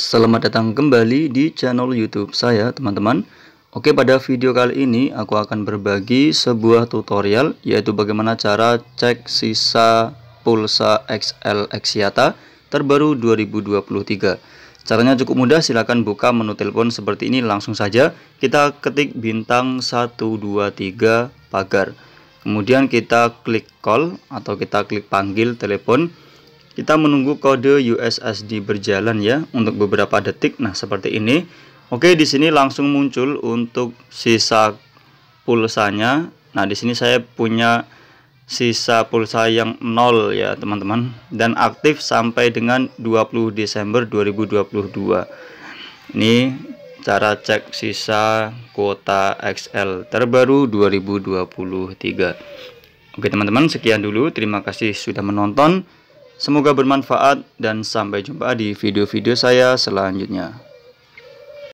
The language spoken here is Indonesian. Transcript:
Selamat datang kembali di channel YouTube saya, teman-teman. Oke, pada video kali ini aku akan berbagi sebuah tutorial yaitu bagaimana cara cek sisa pulsa XL Exiata terbaru 2023. Caranya cukup mudah, silahkan buka menu telepon seperti ini langsung saja. Kita ketik bintang 123 pagar. Kemudian kita klik call atau kita klik panggil telepon kita menunggu kode USSD berjalan ya untuk beberapa detik. Nah, seperti ini. Oke, di sini langsung muncul untuk sisa pulsanya. Nah, di sini saya punya sisa pulsa yang nol ya, teman-teman dan aktif sampai dengan 20 Desember 2022. Ini cara cek sisa kuota XL terbaru 2023. Oke teman-teman, sekian dulu. Terima kasih sudah menonton. Semoga bermanfaat dan sampai jumpa di video-video saya selanjutnya.